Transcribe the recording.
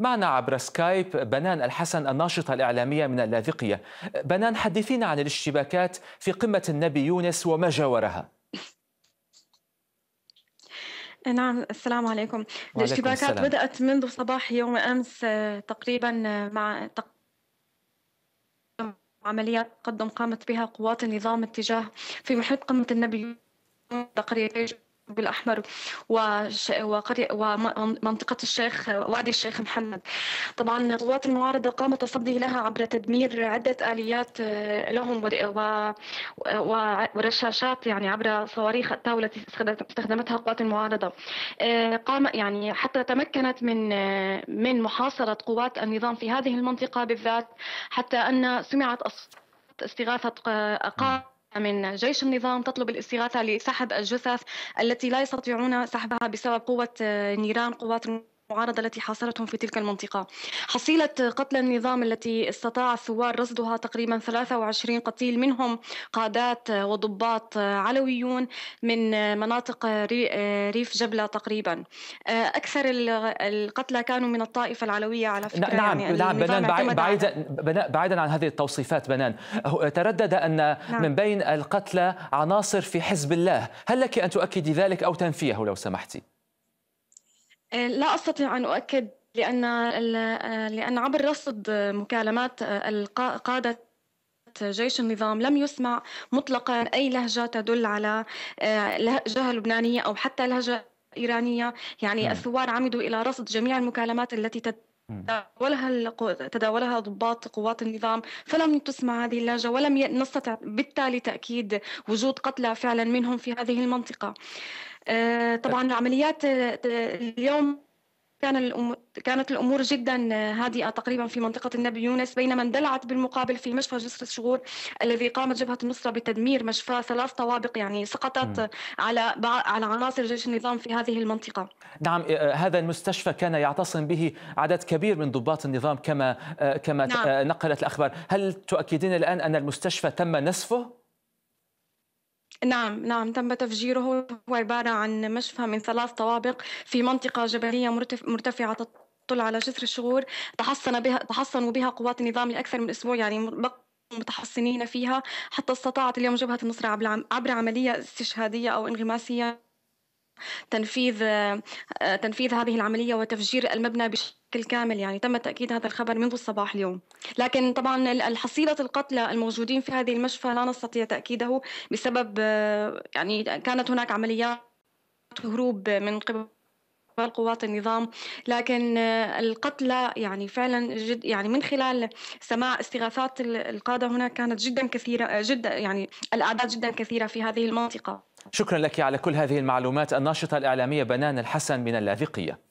معنا عبر سكايب بنان الحسن الناشطة الإعلامية من اللاذقية بنان حدثينا عن الاشتباكات في قمة النبي يونس وما جاورها نعم السلام عليكم الاشتباكات السلام. بدأت منذ صباح يوم أمس آه، تقريبا آه، مع عمليات تقدم قامت بها قوات النظام اتجاه في محيط قمة النبي تقريبا بالاحمر وش... وقري... ومنطقه الشيخ وادي الشيخ محمد. طبعا قوات المعارضه قامت تصدي لها عبر تدمير عده اليات لهم و... و... ورشاشات يعني عبر صواريخ الطاوله استخدمتها قوات المعارضه. آه، قام يعني حتى تمكنت من من محاصره قوات النظام في هذه المنطقه بالذات حتى ان سمعت استغاثه آه، قام من جيش النظام تطلب الاستغاثة لسحب الجثث التي لا يستطيعون سحبها بسبب قوة آه، نيران قوات المعارضة التي حاصرتهم في تلك المنطقة حصيلة قتل النظام التي استطاع الثوار رصدها تقريبا 23 قتيل منهم قادات وضباط علويون من مناطق ريف جبلة تقريبا أكثر القتلى كانوا من الطائفة العلوية على فكرة نعم يعني نعم بنان بعيدا, بعيدا بعيدا عن هذه التوصيفات بنان تردد أن نعم. من بين القتلى عناصر في حزب الله هل لك أن تؤكدي ذلك أو تنفيه لو سمحتي آه، لا استطيع ان اؤكد لان آه، لان عبر رصد مكالمات آه، قاده جيش النظام لم يسمع مطلقا اي لهجه تدل على لهجه لبنانيه او حتى لهجه ايرانيه يعني نعم. الثوار عمدوا الى رصد جميع المكالمات التي تداولها تداولها ضباط قوات النظام فلم تسمع هذه اللهجة ولم نستطع بالتالي تأكيد وجود قتلى فعلا منهم في هذه المنطقة آه، طبعا أه. عمليات آه، اليوم كان الأمور كانت الأمور جدا آه، هادئة تقريبا في منطقة النبي يونس بينما اندلعت بالمقابل في مشفى جسر الشغور الذي قامت جبهة النصرة بتدمير مشفى ثلاث طوابق يعني سقطت م. على على عناصر جيش النظام في هذه المنطقة نعم آه، آه، هذا المستشفى كان يعتصم به عدد كبير من ضباط النظام كما كما نعم. نقلت الأخبار هل تؤكدين الآن أن المستشفى تم نسفه؟ نعم نعم تم تفجيره هو عبارة عن مشفى من ثلاث طوابق في منطقة جبلية مرتفعة تطل على جسر الشغور تحصن بها تحصنوا بها قوات النظام لأكثر من أسبوع يعني متحصنين فيها حتى استطاعت اليوم جبهة النصرة عبر عملية استشهادية أو انغماسية تنفيذ آه، تنفيذ هذه العملية وتفجير المبنى بشكل كامل يعني تم تأكيد هذا الخبر منذ الصباح اليوم لكن طبعا الحصيلة القتلى الموجودين في هذه المشفى لا نستطيع تأكيده بسبب آه، يعني كانت هناك عمليات هروب من قبل قوات النظام لكن آه، القتلى يعني فعلا جد يعني من خلال سماع استغاثات القادة هناك كانت جدا كثيرة جدا يعني الأعداد جدا كثيرة في هذه المنطقة شكرا لك على كل هذه المعلومات الناشطة الإعلامية بنان الحسن من اللاذقية